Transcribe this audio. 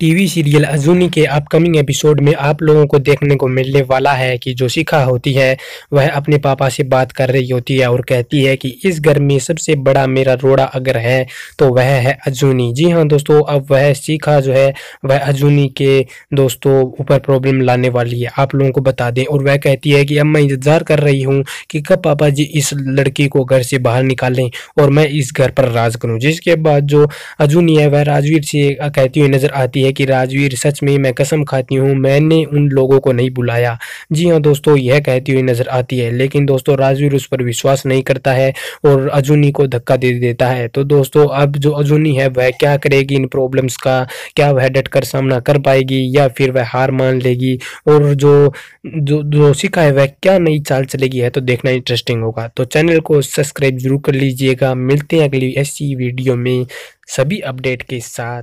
TV serial अजूनी के upcoming episode में आप लोगों को देखने को मिलने वाला है कि जो शिखा होती है वह अपने पापा से बात कर रही होती है और कहती है कि इस घर में सबसे बड़ा मेरा रोड़ा अगर है तो वह है अजूनी जी हाँ दोस्तों अब वह शिखा जो है वह अजूनी के दोस्तों ऊपर प्रॉब्लम लाने वाली है आप लोगों को बता दें और वह कहती है कि अब मैं इंतज़ार कर रही हूँ कि कब पापा जी इस लड़की को घर से बाहर निकालें और मैं इस घर पर राज करूँ जिसके बाद जो अजूनी है वह राजवीर से कहती हुई नज़र आती है है कि राजवीर सच में मैं कसम खाती हूँ मैंने उन लोगों को नहीं बुलाया जी हाँ दोस्तों यह कहती हुई नजर आती है लेकिन दोस्तों राजवीर उस पर विश्वास नहीं करता है और अजूनी को धक्का दे देता है तो दोस्तों अब जो अजूनी है वह क्या करेगी इन प्रॉब्लम्स का क्या वह डट कर सामना कर पाएगी या फिर वह हार मान लेगी और जो जो, जो सीखा है वह क्या नई चाल चलेगी है तो देखना इंटरेस्टिंग होगा तो चैनल को सब्सक्राइब जरूर कर लीजिएगा मिलते हैं अगली ऐसी वीडियो में सभी अपडेट के साथ